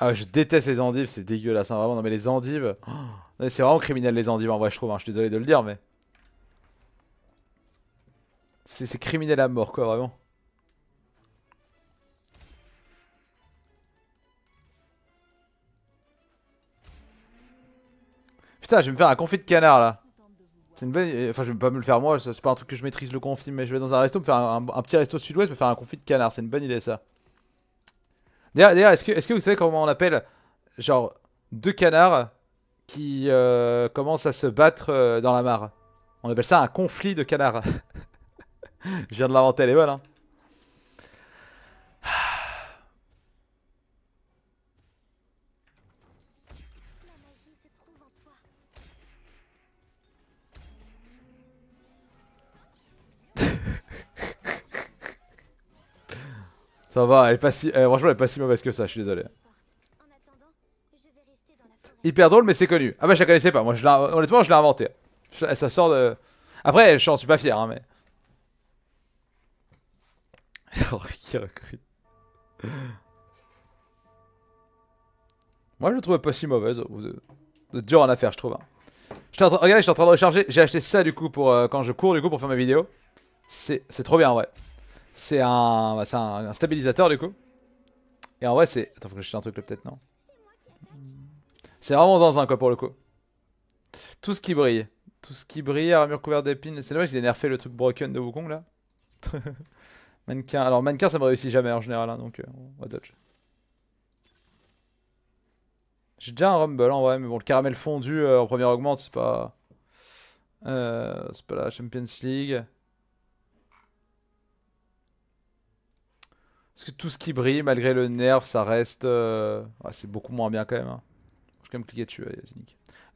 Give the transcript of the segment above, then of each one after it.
Ah, je déteste les endives, c'est dégueulasse, hein, vraiment. Non, mais les endives. Oh, c'est vraiment criminel, les endives, en vrai, je trouve. Hein, je suis désolé de le dire, mais. C'est criminel à mort, quoi, vraiment. Putain, je vais me faire un confit de canard, là. C'est une bonne... Enfin, je vais pas me le faire moi, c'est pas un truc que je maîtrise le confit, mais je vais dans un resto, me faire un, un petit resto sud-ouest, me faire un confit de canard. C'est une bonne idée, ça. D'ailleurs, est-ce que, vous savez comment on appelle, genre, deux canards qui euh, commencent à se battre euh, dans la mare On appelle ça un conflit de canards. Je viens de l'inventer, elle est bonne, hein Ça va, elle est pas si... Eh, franchement, elle est pas si mauvaise que ça, je suis désolé. Hyper drôle, mais c'est connu. Ah bah, je la connaissais pas. Moi, je honnêtement, je l'ai inventé. Ça sort de... Après, je suis pas fier, hein, mais... Oh, qui recrute Moi, je le trouvais pas si mauvaise. Vous êtes dur en affaire, je trouve. Hein. train... Regardez, je suis en train de recharger. J'ai acheté ça, du coup, pour euh, quand je cours, du coup, pour faire ma vidéo. C'est trop bien, en vrai. Bah, c'est un, un, stabilisateur du coup. Et en vrai c'est... Attends faut que je un truc là peut-être non. C'est vraiment dans un quoi pour le coup. Tout ce qui brille. Tout ce qui brille, armure couverte d'épines. C'est vrai que j'ai nerfé le truc broken de Wukong là. mannequin. Alors mannequin ça me réussit jamais en général hein, donc euh, on va dodge. J'ai déjà un rumble en vrai mais bon le caramel fondu euh, en première augmente c'est pas... Euh, c'est pas la Champions League. Parce que tout ce qui brille, malgré le nerf, ça reste... Euh, c'est beaucoup moins bien quand même. Hein. Je vais quand même cliquer dessus, euh,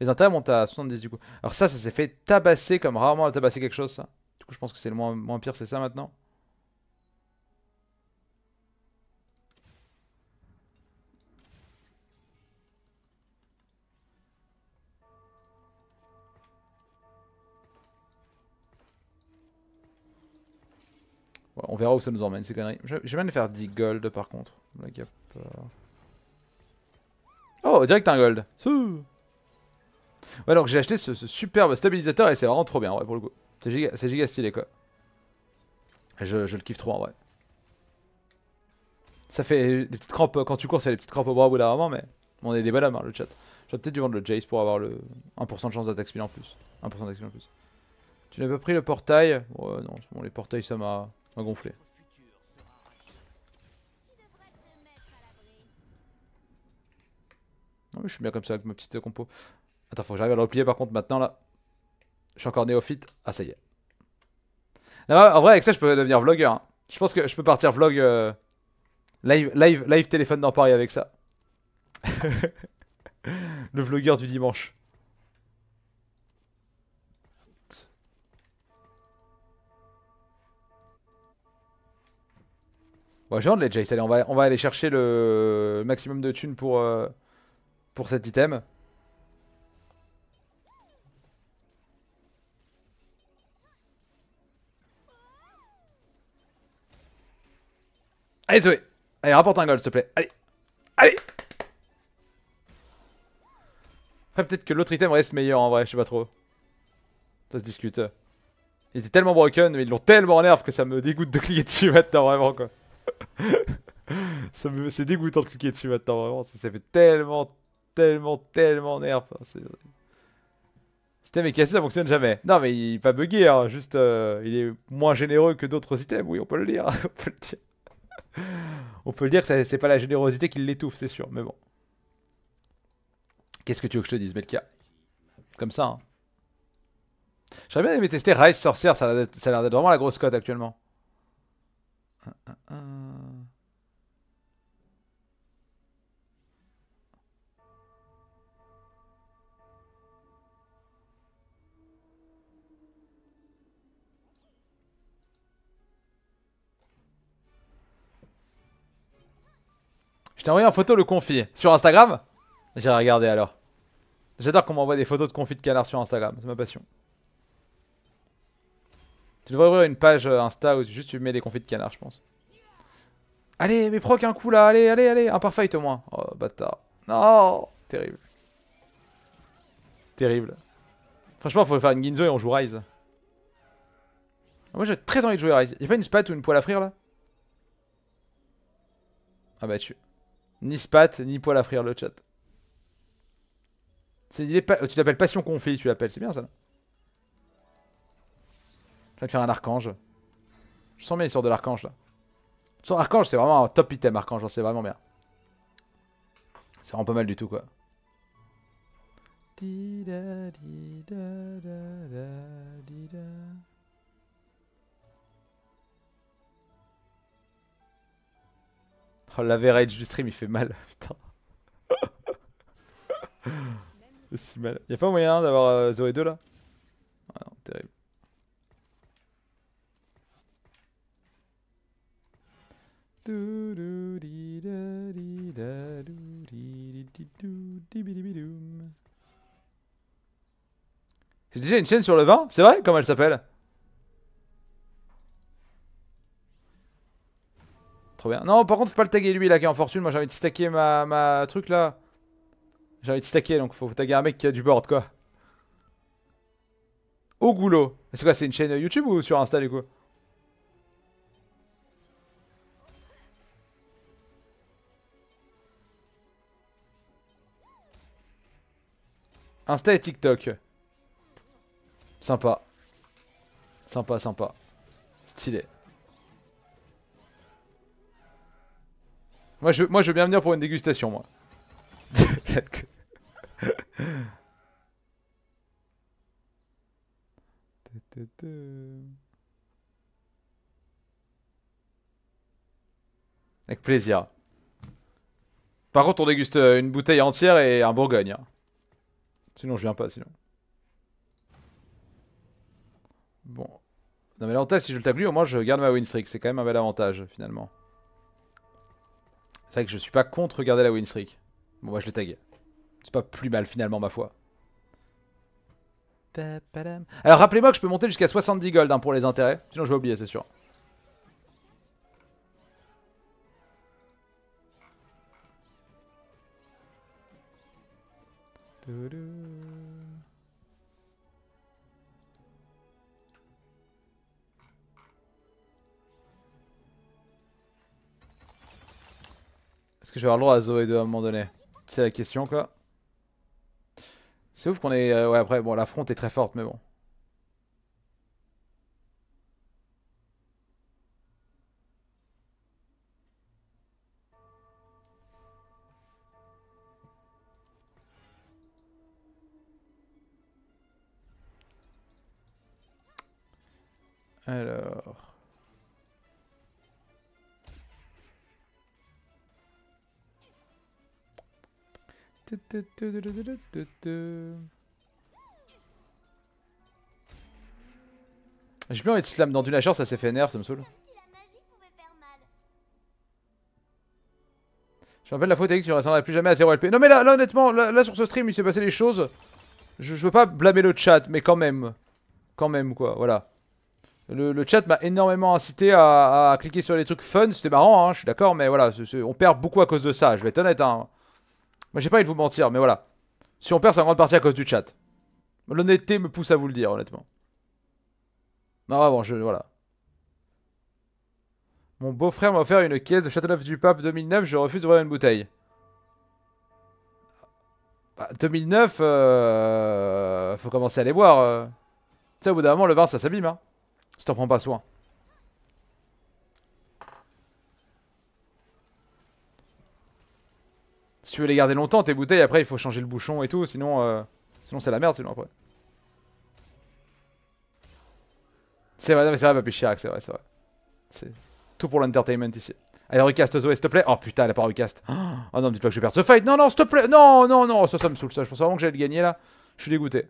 Les intérêts montent à 70 du coup. Alors ça, ça s'est fait tabasser comme rarement à tabasser quelque chose, Du coup, je pense que c'est le moins, moins pire, c'est ça maintenant on verra où ça nous emmène ces conneries. Je bien de faire 10 gold par contre. Euh. Oh, direct un gold. Ouais, donc j'ai acheté ce, superbe stabilisateur et c'est vraiment trop bien, ouais, pour le coup. C'est giga, stylé, quoi. Je, le kiffe trop, en vrai. Ça fait des petites crampes, quand tu cours, ça fait des petites crampes au bras ou bout d'un mais on est des bonhommes, hein, le chat. J'aurais peut-être dû vendre le Jace pour avoir le 1% de chance d'attaque speed en plus. 1% d'attaque en plus. Tu n'as pas pris le portail Ouais, non, bon, les portails, ça m'a va gonfler. Non ah mais je suis bien comme ça avec ma petite compo. Attends, faut que j'arrive à le replier par contre maintenant là. Je suis encore néophyte. Ah ça y est. en vrai avec ça je peux devenir vlogueur. Hein. Je pense que je peux partir vlog euh, live, live, live téléphone dans Paris avec ça. le vlogueur du dimanche. je je de Jace. Allez, on va, on va aller chercher le maximum de thunes pour, euh, pour cet item. Allez Zoé Allez rapporte un goal s'il te plaît Allez Allez Après peut-être que l'autre item reste meilleur en vrai, je sais pas trop. Ça se discute. Il était tellement broken, mais ils l'ont tellement nerf que ça me dégoûte de cliquer dessus maintenant vraiment quoi. ça C'est dégoûtant de cliquer dessus maintenant, vraiment. Ça, fait tellement, tellement, tellement nerf. Le hein, système est cassé, ça fonctionne jamais. Non, mais il va pas hein. juste euh, il est moins généreux que d'autres items oui, on peut le dire. on peut le dire, on peut que c'est pas la générosité qui l'étouffe, c'est sûr, mais bon. Qu'est-ce que tu veux que je te dise, Melka Comme ça. Hein. J'aurais bien aimé tester Rise Sorcière, ça a l'air d'être vraiment la grosse cote actuellement. Un, un, un. Je t'ai envoyé en photo le confit. Sur Instagram J'ai regarder alors. J'adore qu'on m'envoie des photos de confit de canard sur Instagram. C'est ma passion. Tu devrais ouvrir une page euh, Insta où juste tu mets des confits de canard, je pense. Allez, mais proc un coup là, allez, allez, allez, un parfait au moins. Oh, bâtard. Non Terrible. Terrible. Franchement, faut faire une Ginzo et on joue Rise. Moi, j'ai très envie de jouer Rise. Y'a pas une spat ou une poêle à frire là Ah bah tu... Ni spat, ni poil à frire le chat. tu l'appelles passion conflit, tu l'appelles, c'est bien ça. Je vais te faire un archange. Je sens bien sort de l'archange là. Son archange, c'est vraiment un top item archange, c'est vraiment bien. C'est vraiment pas mal du tout quoi. Oh, l'average du stream, il fait mal, putain. si mal. Y'a pas moyen d'avoir euh, Zoé 2 là ah non, terrible. J'ai déjà une chaîne sur le vin C'est vrai Comment elle s'appelle Non, par contre, faut pas le taguer lui là qui est en fortune. Moi j'ai envie de stacker ma, ma truc là. J'ai envie de stacker donc faut taguer un mec qui a du board quoi. Au goulot. C'est quoi, c'est une chaîne YouTube ou sur Insta du coup Insta et TikTok. Sympa. Sympa, sympa. Stylé. Moi je, moi, veux bien venir pour une dégustation, moi. Avec plaisir. Par contre, on déguste euh, une bouteille entière et un Bourgogne. Hein. Sinon, je viens pas, sinon. Bon. Non mais l'avantage, si je le tape lui, au moins je garde ma win streak. C'est quand même un bel avantage, finalement. C'est vrai que je suis pas contre regarder la win streak. Bon, moi je l'ai tag. C'est pas plus mal finalement, ma foi. Alors rappelez-moi que je peux monter jusqu'à 70 gold hein, pour les intérêts. Sinon je vais oublier, c'est sûr. Est-ce que je vais avoir le droit à Zoé à un moment donné C'est la question quoi. C'est ouf qu'on est... Euh, ouais après, bon la fronte est très forte mais bon. Alors... J'ai plus envie de slam dans du ça s'est fait nerf, ça me saoule. Je rappelle la faute, t'as que tu ne plus jamais à 0 LP. Non mais là, honnêtement, là, sur ce stream, il s'est passé des choses. Je, veux pas blâmer le chat, mais quand même. Quand même, quoi, voilà. Le, chat m'a énormément incité à, cliquer sur les trucs fun, c'était marrant, hein, je suis d'accord, mais voilà, on perd beaucoup à cause de ça, je vais être honnête, hein. Moi, j'ai pas envie de vous mentir, mais voilà. Si on perd, c'est en grande partie à cause du chat. L'honnêteté me pousse à vous le dire, honnêtement. Non, bon, je... Voilà. Mon beau-frère m'a offert une caisse de Châteauneuf du Pape 2009, je refuse boire une bouteille. Bah, 2009, euh... faut commencer à les boire. Euh. Tu sais, au bout d'un moment, le vin, ça s'abîme, hein. Si t'en prends pas soin. tu veux les garder longtemps, tes bouteilles, après, il faut changer le bouchon et tout, sinon, euh, sinon c'est la merde, sinon, après. C'est vrai, c'est vrai, Papy Chirac, c'est vrai, c'est vrai. C'est tout pour l'entertainment ici. Allez, recast Zoé, s'il te plaît. Oh putain, elle a pas recast. Oh non, me dites pas que je vais perdre ce fight. Non, non, s'il te plaît. Non, non, non. Ça, ça me saoule, ça. Je pensais vraiment que j'allais le gagner là. Je suis dégoûté.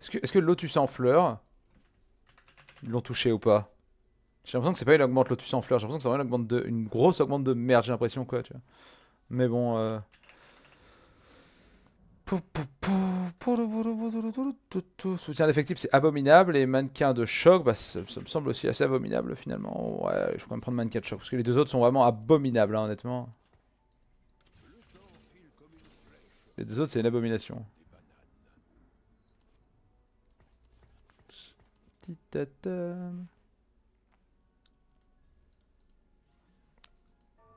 Est-ce que, lotus en fleurs, ils l'ont touché ou pas J'ai l'impression que c'est pas une augmente lotus en fleurs, j'ai l'impression que c'est vraiment une, augmente une grosse augmente de merde, j'ai l'impression quoi, tu vois. Mais bon... Euh... Soutien d'effectif, c'est abominable. Et mannequin de choc, ça, me semble aussi assez abominable finalement. Ouais, je vais quand même prendre mannequin de choc parce que les deux autres sont vraiment abominables, honnêtement. Les deux autres, c'est une abomination.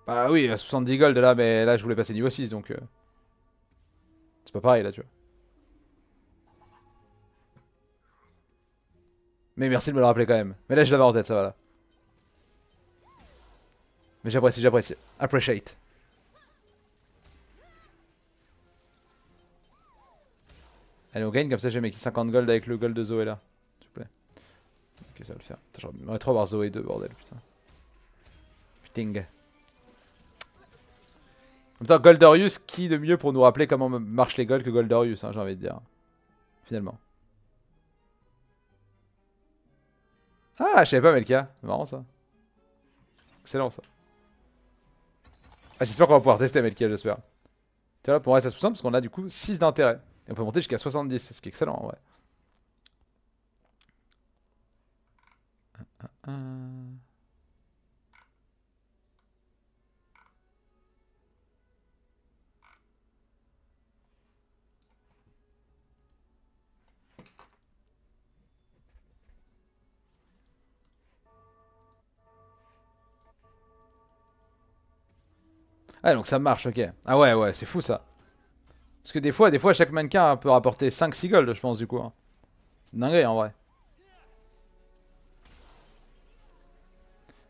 Bah oui, à 70 gold là, mais là je voulais passer niveau 6 donc. Euh, c'est pas pareil là, tu vois. Mais merci de me le rappeler quand même. Mais là je l'avais en tête, ça va là. Mais j'apprécie, j'apprécie. Appreciate. Allez, on gagne comme ça, j'ai mis 50 gold avec le gold de Zoé là. Ok, ça va le faire. J'aimerais trop avoir Zoé 2, bordel, putain. Putain. En même temps, Goldorius, qui de mieux pour nous rappeler comment marchent les golds que Goldorius, hein, j'ai envie de dire. Finalement. Ah, je savais pas Melka. Marrant ça. Excellent ça. Ah, j'espère qu'on va pouvoir tester Melka, j'espère. Tu vois, là, pour c'est à 60, parce qu'on a du coup 6 d'intérêt. Et on peut monter jusqu'à 70, ce qui est excellent en vrai. Ouais. Euh. Ah donc ça marche, ok. Ah ouais, ouais, c'est fou ça. Parce que des fois, des fois, chaque mannequin peut rapporter 5 gold je pense, du coup. Hein. C'est dingue en vrai.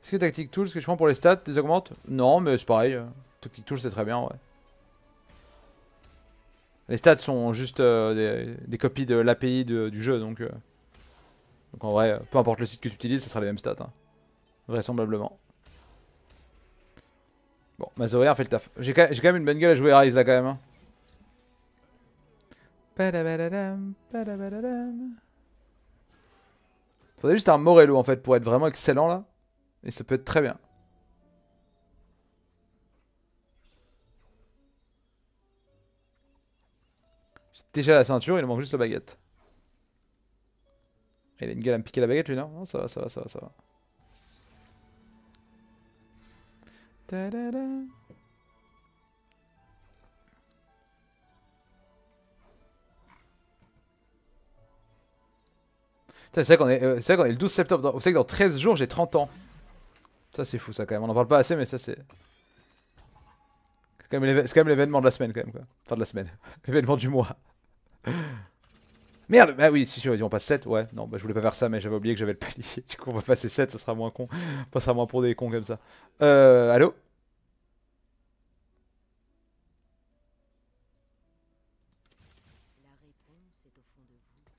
Est-ce que Tactic Tools que je prends pour les stats, les augmente Non, mais c'est pareil. Tactic Tools, c'est très bien, ouais. Les stats sont juste euh, des, copies de l'API du jeu, donc... Euh, donc en vrai, euh, peu importe le site que tu utilises, ce sera les mêmes stats. Hein. Vraisemblablement. Bon, a fait le taf. J'ai quand même une bonne gueule à jouer Rise, là, quand même. Hein. juste un Morello, en fait, pour être vraiment excellent, là. Et ça peut être très bien. J'ai déjà la ceinture, il manque juste la baguette. Il a une gueule à me piquer la baguette lui, non Non, ça va, ça va, ça va, ça va. Ta euh, C'est vrai qu'on est, le 12 septembre. Vous savez que dans 13 jours, j'ai 30 ans. Ça c'est fou ça quand même, on en parle pas assez mais ça c'est... C'est quand même l'événement de la semaine quand même quoi. Enfin de la semaine, l'événement du mois. Merde, bah oui, si si on passe 7, ouais. Non, bah, je voulais pas faire ça mais j'avais oublié que j'avais le palier. Du coup on va passer 7, ça sera moins con. On passera moins pour des cons comme ça. Euh, allô La réponse est au fond de vous.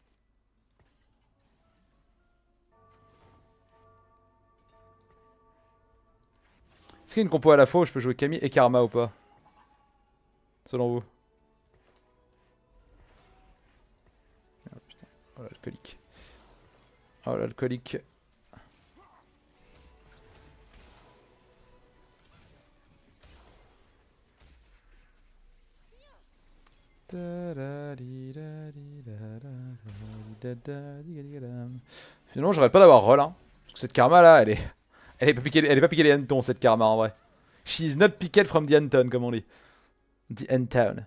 Est-ce qu'il y a une compo à la fois où je peux jouer Camille et Karma ou pas Selon vous Oh putain, oh l'alcoolique. Oh l'alcoolique. Finalement, j'aurais pas d'avoir roll, hein. Parce que cette karma là, elle est. Elle est pas piquée, les hannetons cette karma en vrai. is not piquée from the Anton comme on dit. The Anton.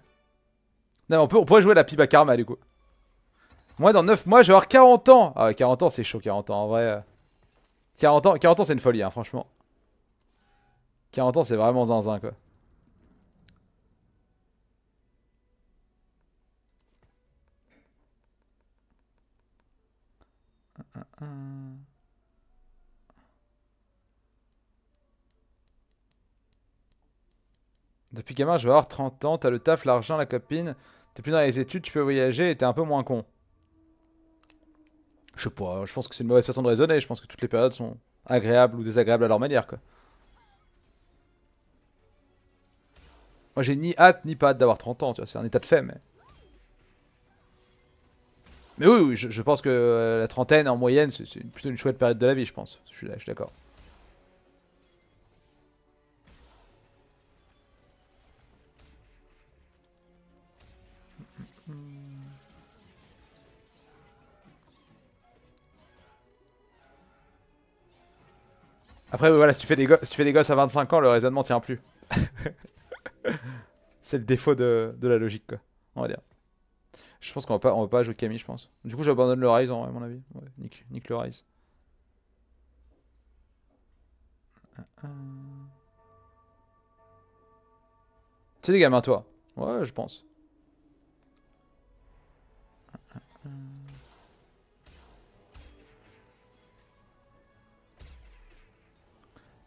Non, on, peut, on pourrait jouer la pipe à karma du coup. Moi dans 9 mois je vais avoir 40 ans. Ah 40 ans c'est chaud 40 ans en vrai. 40 euh. ans, 40 ans c'est une folie hein, franchement. 40 ans c'est vraiment zinzin quoi. Depuis gamin, je vais avoir 30 ans, t'as le taf, l'argent, la copine, t'es plus dans les études, tu peux voyager et t'es un peu moins con. Je sais pas, je pense que c'est une mauvaise façon de raisonner, je pense que toutes les périodes sont agréables ou désagréables à leur manière, quoi. Moi, j'ai ni hâte ni pas hâte d'avoir 30 ans, tu vois, c'est un état de fait, mais... Mais oui, oui je, pense que euh, la trentaine, en moyenne, c'est plutôt une chouette période de la vie, je pense. je suis d'accord. Après, voilà, si tu, fais des si tu fais des gosses à 25 ans, le raisonnement tient plus. c'est le défaut de, la logique, quoi. On va dire. Je pense qu'on va pas, va pas jouer Camille, je pense. Du coup, j'abandonne le Rise, à mon avis. nique, le Rise. C'est des gamins, toi. Ouais, je pense.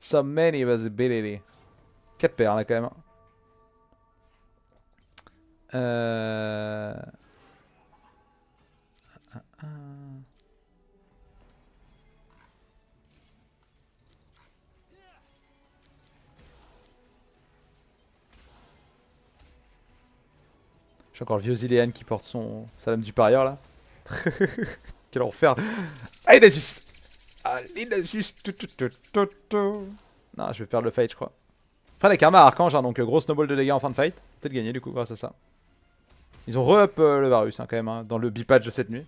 So many visibility. 4 paires là quand même. Euh... J'ai encore le vieux Zilean qui porte son salam du parieur là. Quel enfer. Allez, Nasus ah, non, je vais perdre le fight, je crois. Après, les Karma à Archange, hein, donc euh, gros snowball de dégâts en fin de fight. Peut-être gagner du coup grâce à ça. Ils ont re-up euh, le Varus hein, quand même, hein, dans le bipatch de cette nuit.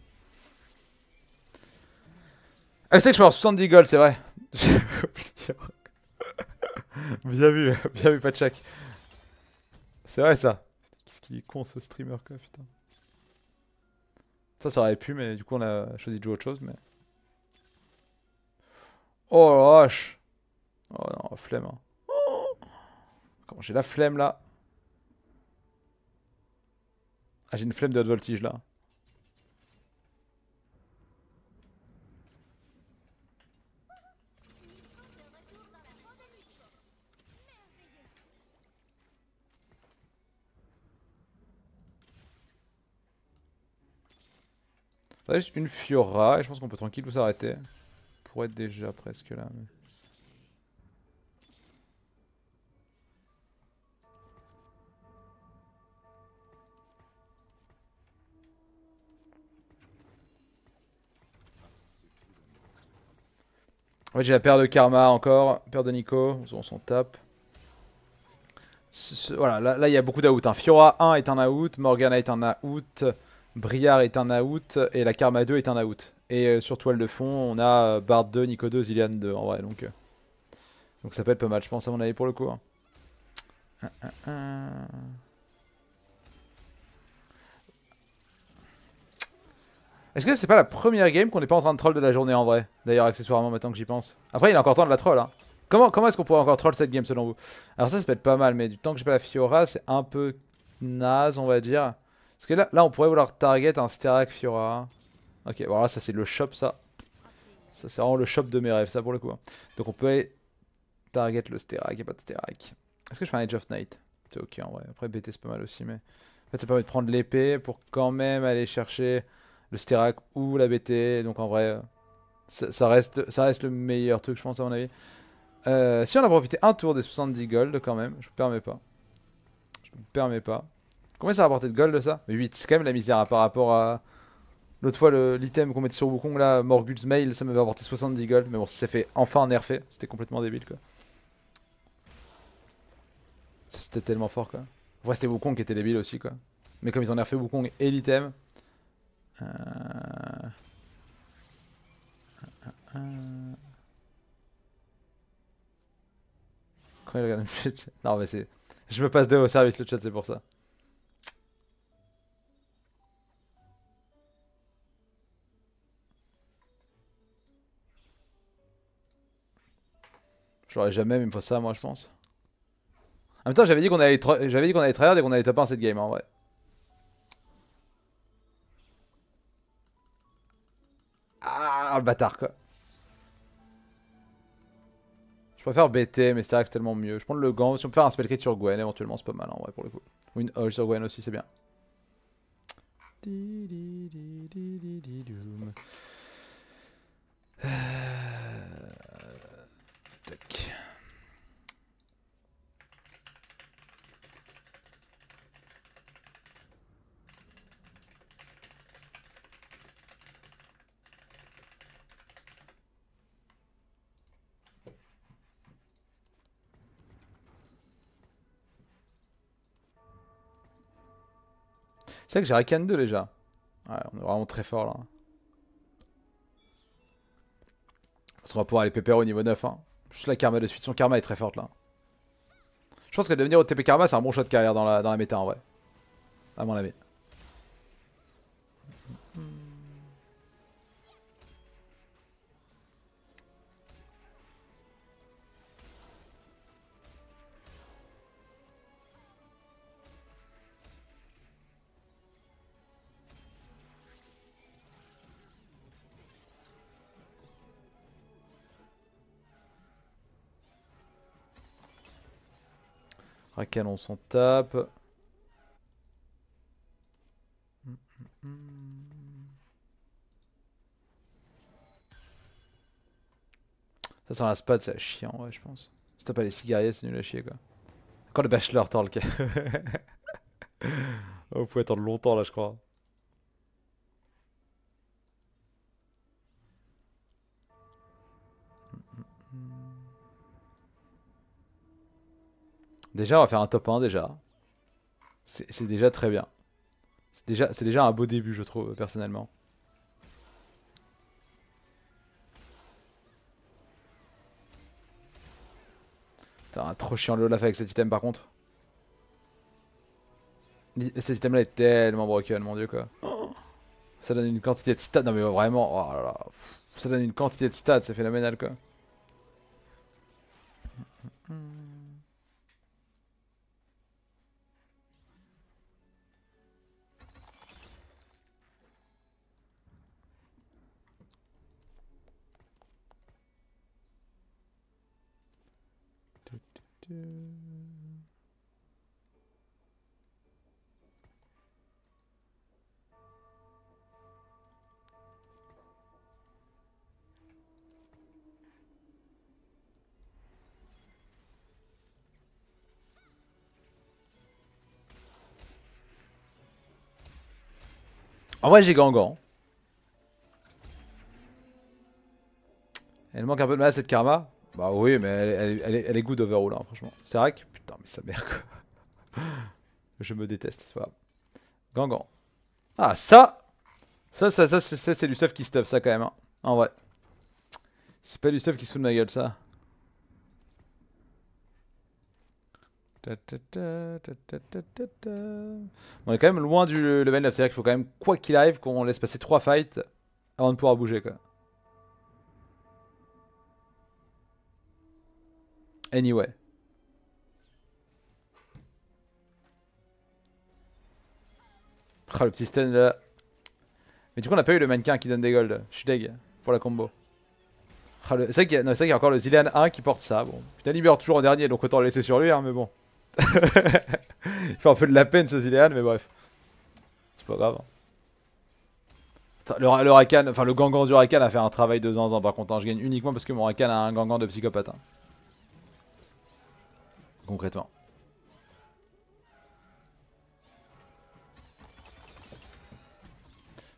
Ah, c'est que je peux avoir 70 gold, c'est vrai. bien vu, bien vu, Patchak. C'est vrai ça. Qu'est-ce qu'il est con ce streamer quoi, putain. Ça, ça aurait pu, mais du coup, on a choisi de jouer autre chose, mais. Oh la vache. Oh non, flemme. Hein. Comment j'ai la flemme là Ah, j'ai une flemme de haute voltige là. juste une Fiora et je pense qu'on peut tranquille tout s'arrêter pourrait être déjà presque là. Mais... En j'ai la paire de Karma encore, paire de Nico, on s'en tape. Voilà, là, il y a beaucoup d'out. Hein. Fiora 1 est un out, Morgana est un out, Briard est un out et la Karma 2 est un out. Et euh, sur toile de fond, on a euh, Bard 2, Nico 2, Zillian 2 en vrai. Donc, euh, donc ça peut être pas mal, je pense, à mon avis, pour le coup. Hein. Est-ce que c'est pas la première game qu'on n'est pas en train de troll de la journée en vrai D'ailleurs, accessoirement, maintenant que j'y pense. Après, il a encore temps de la troll. Hein. Comment, comment est-ce qu'on pourrait encore troll cette game selon vous Alors, ça, ça peut être pas mal, mais du temps que j'ai pas la Fiora, c'est un peu naze, on va dire. Parce que là, là on pourrait vouloir target un Sterak Fiora. Ok, voilà, ça c'est le shop, ça. Ça c'est vraiment le shop de mes rêves, ça pour le coup. Hein. Donc on peut aller target le Sterak, y'a pas de Sterak. Est-ce que je fais un Edge of Night C'est ok en vrai. Après, BT c'est pas mal aussi, mais. En fait, ça permet de prendre l'épée pour quand même aller chercher le Sterak ou la BT. Donc en vrai, ça, reste, ça reste le meilleur truc, je pense, à mon avis. Euh, si on a profité un tour des 70 gold quand même, je me permets pas. Je me permets pas. Combien ça a rapporté de gold ça Mais 8, c'est quand même la misère hein, par rapport à, L'autre fois, l'item qu'on mettait sur Wukong, là, Morgul's Mail, ça m'avait apporté 70 gold. Mais bon, ça s'est fait enfin nerfé. C'était complètement débile, quoi. C'était tellement fort, quoi. Ouais, c'était Wukong qui était débile aussi, quoi. Mais comme ils ont nerfé Wukong et l'item... Euh... euh, euh, euh Quand il regarde le chat... Non, mais c'est... Je me passe de au service, le chat, c'est pour ça. Je jamais même fait ça, moi, je pense. En même temps, j'avais dit qu'on allait, j'avais dit qu'on allait tryhard et qu'on allait top 1 cette game, en vrai. Ah, le bâtard, quoi. Je préfère BT, mais que c'est tellement mieux. Je prends le gant. Si on peut faire un crit sur Gwen, éventuellement, c'est pas mal, en vrai, pour le coup. Ou une Hall sur Gwen aussi, c'est bien. C'est vrai que j'ai Rakan 2 déjà. Ouais, on est vraiment très fort là. Parce qu'on va pouvoir aller pépère au niveau 9. Hein. Juste la karma de suite. Son karma est très forte là. Je pense que devenir au TP karma c'est un bon shot de carrière dans la, dans la méta en vrai. À mon avis. Les on s'en tape. Ça sent la spade, c'est chiant, ouais, je pense. Si t'as pas les cigarettes c'est nul à chier, quoi. Encore le bachelor, tente le cas. vous pouvez attendre longtemps, là, je crois. Déjà, on va faire un top 1 déjà. C'est déjà très bien. C'est déjà, déjà un beau début, je trouve, personnellement. un trop chiant le Olaf avec cet item par contre. Cet item là est tellement broken, mon dieu quoi. Ça donne une quantité de stats, non mais vraiment, oh ça donne une quantité de stats, c'est phénoménal quoi. En vrai, j'ai Gangan. Elle manque un peu de mal à cette karma. Bah oui, mais elle, est, good overall, hein, franchement. C'est vrai que... Putain, mais sa mère, quoi. Je me déteste, c'est pas grave. Gangan. Ah, ça Ça, ça, ça, c'est du stuff qui stuff, ça, quand même. Hein. En vrai. C'est pas du stuff qui se fout de ma gueule, ça. on est quand même loin du level 9, cest à qu'il faut quand même, quoi qu'il arrive, qu'on laisse passer trois fights avant de pouvoir bouger, quoi. Anyway. Ah, le petit stun là. Mais du coup, on n'a pas eu le mannequin qui donne des golds. Je suis deg pour la combo. Ah, c'est vrai qu'il y, a... y, a encore le Zilean 1 qui porte ça. Bon, putain, il meurt toujours en dernier, donc autant le laisser sur lui, hein, mais bon. Il fait un peu de la peine ce Zilean, mais bref. C'est pas grave. Hein. Le, Rakan, enfin le Gangan du Rakan a fait un travail de zanzan par contre. Hein, je gagne uniquement parce que mon Rakan a un Gangan de psychopathe. Hein concrètement.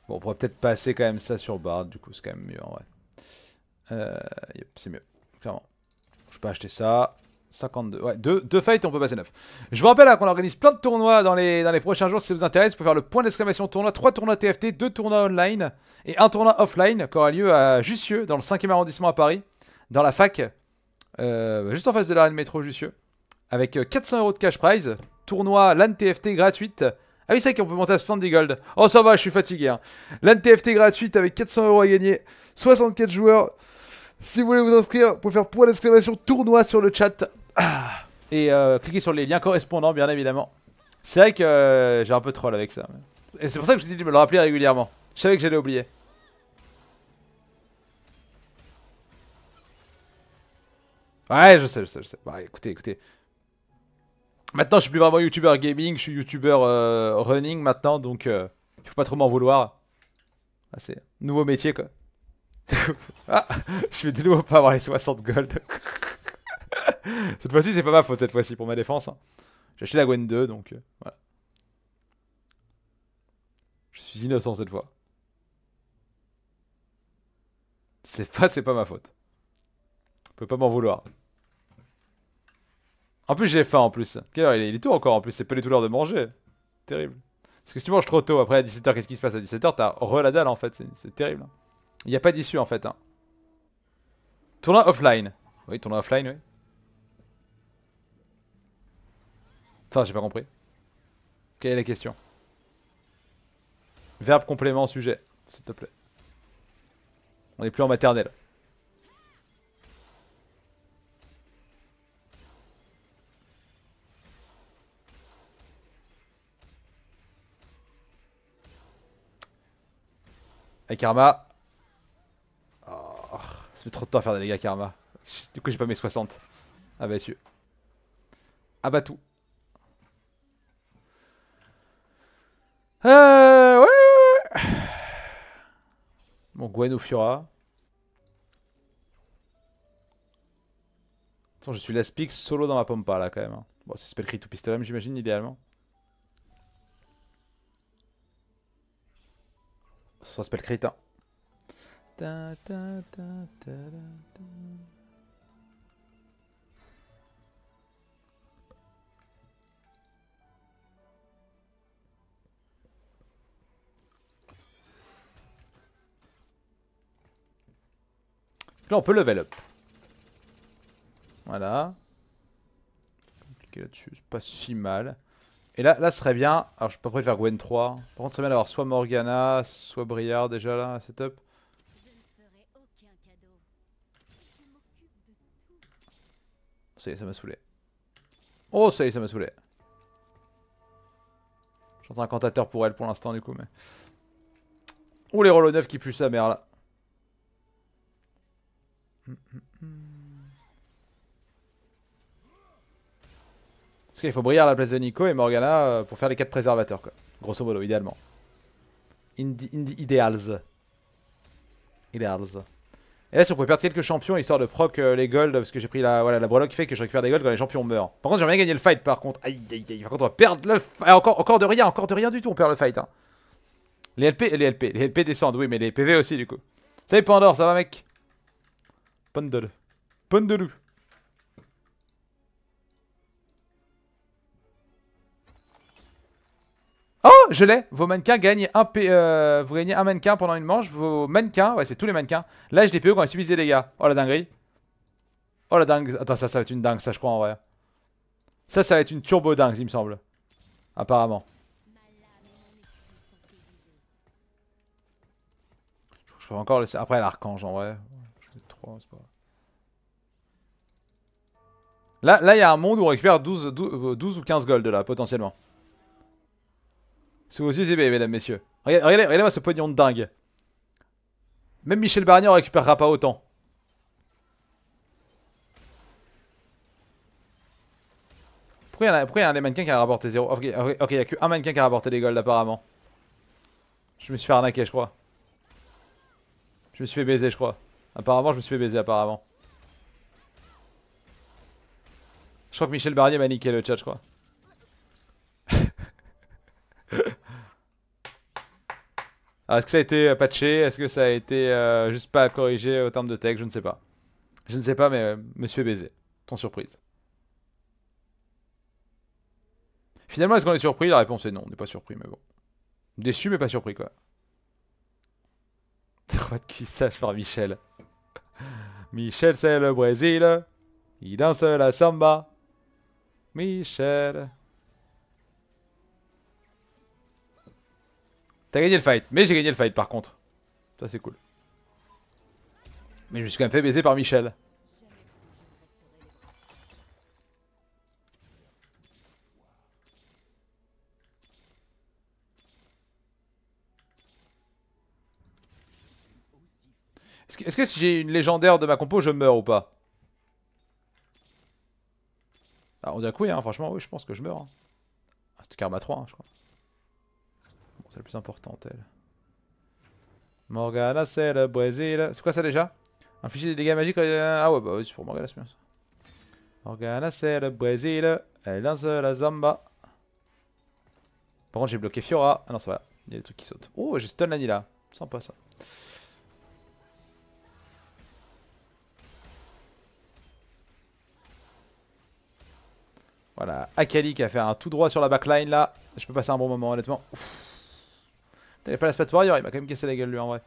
Bon, on pourrait peut-être passer quand même ça sur Bard, du coup c'est quand même mieux en vrai. Euh, c'est mieux, clairement. Je peux acheter ça. 52. Ouais, deux, fights on peut passer 9. Je vous rappelle hein, qu'on organise plein de tournois dans les, prochains jours si ça vous intéresse. Vous pouvez faire le point d'exclamation tournoi, 3 tournois TFT, 2 tournois online et un tournoi offline qui aura lieu à Jussieu, dans le 5e arrondissement à Paris, dans la fac, euh, juste en face de l'arène métro Jussieu avec 400 euh, euros de cash prize. Tournoi LAN TFT gratuite. Ah oui, c'est vrai qu'on peut monter à 70 gold. Oh, ça va, je suis fatigué. Hein. LAN TFT gratuite avec 400 euros à gagner. 64 joueurs. Si vous voulez vous inscrire, vous pouvez faire point d'exclamation tournoi sur le chat. Ah. Et euh, cliquez sur les liens correspondants, bien évidemment. C'est vrai que euh, j'ai un peu troll avec ça. Et c'est pour ça que je me dit de me le rappeler régulièrement. Je savais que j'allais oublier. Ouais, je sais, je sais, je sais. Bah écoutez, écoutez. Maintenant, je suis plus vraiment Youtuber gaming, je suis Youtuber euh, running maintenant, donc il euh, il faut pas trop m'en vouloir. Ah, c'est nouveau métier quoi. ah, je vais de nouveau pas avoir les 60 gold. cette fois-ci, c'est pas ma faute cette fois-ci pour ma défense. Hein. J'ai acheté la Gwen 2, donc euh, voilà. Je suis innocent cette fois. C'est pas, c'est pas ma faute. On peut pas m'en vouloir. En plus, j'ai faim en plus. Quelle heure il est, il est tôt encore en plus, c'est pas les tout l'heure de manger. Terrible. Parce que si tu manges trop tôt, après à 17h, qu'est-ce qui se passe à 17h T'as re la dalle en fait, c'est terrible. Il y a pas d'issue en fait. Hein. Tournoi offline. Oui, tournoi offline, oui. Enfin, j'ai pas compris. Quelle est la question Verbe complément sujet, s'il te plaît. On est plus en maternelle. Et Karma. Oh, ça met trop de temps à faire des dégâts, Karma. Du coup, j'ai pas mes 60. Ah bah, tu. Ah bah Euh. Ouais, ouais, ouais. Bon, Gwen Attends, je suis l'aspic solo dans ma pompa là quand même. Hein. Bon, c'est s'appelle to Pistolem, j'imagine, idéalement. Ça s'appelle crétin. Ta, ta, Là, on peut level up. Voilà. Compliqué là-dessus, c'est pas si mal. Et là, là, ce serait bien. Alors, je peux pas faire Gwen 3. Par contre, ce serait bien d'avoir soit Morgana, soit Briard déjà là, c'est top. Ça y est, ça m'a saoulé. Oh, ça y est, ça m'a saoulé. J'entends un cantateur pour elle pour l'instant, du coup, mais. Ouh, les Rollo 9 qui puent sa mère là. Il faut briller à la place de Nico et Morgana euh, pour faire les quatre préservateurs, quoi. Grosso modo, idéalement. In the ideals. Ideals. Et là, si on pouvait perdre quelques champions, histoire de proc euh, les golds, parce que j'ai pris la, voilà, la breloque qui fait que je récupère des golds quand les champions meurent. Par contre, j'aimerais bien gagner le fight, par contre. Aïe, aïe, aïe. Par contre, on va perdre le fight. Ah, encore, encore de rien, encore de rien du tout, on perd le fight. Hein. Les LP, les LP, les LP descendent, oui, mais les PV aussi, du coup. Salut Pandore, ça va, mec Pondele. Pandorou. je l'ai. Vos mannequins gagnent un euh, vous gagnez un mannequin pendant une manche. Vos mannequins, ouais, c'est tous les mannequins. Là, je PE quand ils subissent des dégâts. Oh la dinguerie. Oh la dingue. Attends, ça, ça va être une dingue, ça, je crois en vrai. Ça, ça va être une turbo dingue, il me semble. Apparemment. Je peux encore laisser. Après, l'archange en vrai. Là, il y a un monde où on récupère 12, 12, ou 15 gold là, potentiellement. Sous vos yeux mesdames, messieurs. Regardez, regardez, regardez-moi ce pognon de dingue. Même Michel Barnier en récupérera pas autant. Pourquoi il y, a un des mannequins qui a rapporté 0 Ok, il y a qu'un mannequin qui a rapporté des golds apparemment. Je me suis fait arnaquer, je crois. Je me suis fait baiser, je crois. Apparemment, je me suis fait baiser, apparemment. Je crois que Michel Barnier m'a niqué le chat, je crois. est-ce que ça a été euh, patché Est-ce que ça a été euh, juste pas corrigé au terme de texte Je ne sais pas. Je ne sais pas, mais suis euh, monsieur baiser. Ton surprise. Finalement, est-ce qu'on est surpris La réponse est non, on n'est pas surpris, mais bon. Déçu, mais pas surpris, quoi. pas de cuissage par Michel. Michel, c'est le Brésil. Il danse la samba. Michel. T'as gagné le fight. Mais j'ai gagné le fight par contre. Ça c'est cool. Mais je me suis quand même fait baiser par Michel. Est-ce que, si j'ai une légendaire de ma compo, je meurs ou pas ah, On dirait que hein, franchement, oui, je pense que je meurs. Hein. Ah, c'était Karma 3, hein, je crois. C'est la plus importante elle. Morgana, c'est le Brésil. C'est quoi ça déjà Un fichier des dégâts magiques. Euh, ah ouais, bah c'est pour Morgana, c'est bien Morgana, c'est le Brésil. Elle lance la Zamba. Par contre, j'ai bloqué Fiora. Ah non, ça va. Il y a des trucs qui sautent. Oh, j'ai stun là. Sympa ça. Voilà, Akali qui a fait un tout droit sur la backline là. Je peux passer un bon moment honnêtement. T'avais pas la Warrior, il m'a quand même cassé la gueule lui en vrai.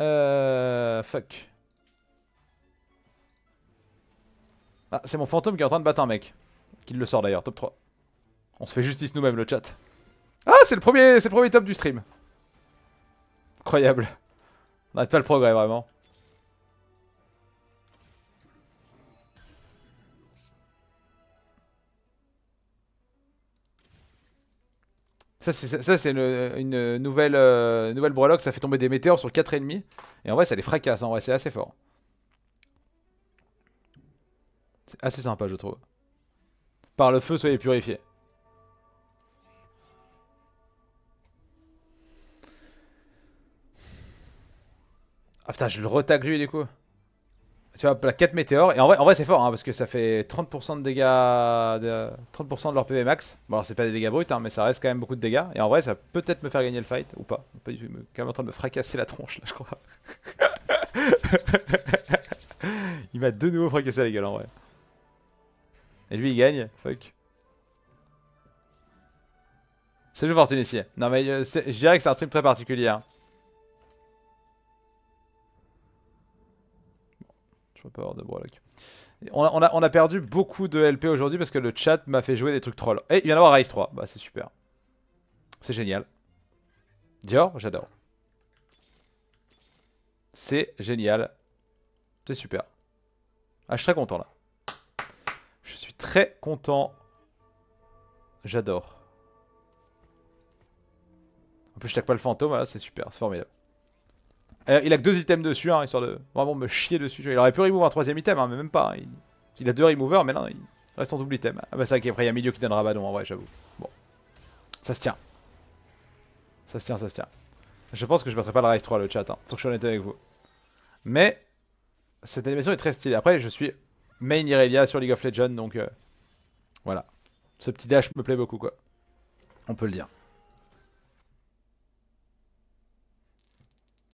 Euh... Fuck. Ah, c'est mon fantôme qui est en train de battre un mec. Qui le sort d'ailleurs, top 3. On se fait justice nous-mêmes le chat. Ah, c'est le premier c'est le premier top du stream. Incroyable. On n'arrête pas le progrès vraiment. Ça, c'est une, nouvelle, euh, nouvelle breloque. Ça fait tomber des météores sur 4 ennemis. Et en vrai, ça les fracasse. En vrai, c'est assez fort. C'est assez sympa, je trouve. Par le feu, soyez purifiés. Ah putain, je le retag lui, du coup. Tu vois, 4 météores Et en vrai, en vrai c'est fort, hein, parce que ça fait 30% de dégâts. De, 30% de leur PV max. Bon, alors, c'est pas des dégâts bruts, hein, mais ça reste quand même beaucoup de dégâts. Et en vrai, ça peut peut-être me faire gagner le fight, ou pas. Je suis Quand même en train de me fracasser la tronche, là, je crois. il m'a de nouveau fracassé la gueule, en vrai. Et lui, il gagne. Fuck. C'est le fortune ici. Non, mais euh, je dirais que c'est un stream très particulier. Hein. Je de On a, on a, perdu beaucoup de LP aujourd'hui parce que le chat m'a fait jouer des trucs trolls. Et eh, il vient d'avoir Rise 3. Bah, c'est super. C'est génial. Dior, j'adore. C'est génial. C'est super. Ah, je suis très content là. Je suis très content. J'adore. En plus, je tac pas le fantôme, là, c'est super, c'est formidable il a que deux items dessus, hein, histoire de vraiment me chier dessus. Il aurait pu remover un troisième item, hein, mais même pas. Il... a deux removers, mais là il reste en double item. Ah bah c'est vrai qu'après il y a milieu qui donne Rabadon, en vrai, j'avoue. Bon. Ça se tient. Ça se tient, ça se tient. Je pense que je mettrai pas le Rise 3, le chat, faut hein, que je sois honnête avec vous. Mais, cette animation est très stylée. Après, je suis main Irelia sur League of Legends, donc euh, voilà. Ce petit dash me plaît beaucoup, quoi. On peut le dire.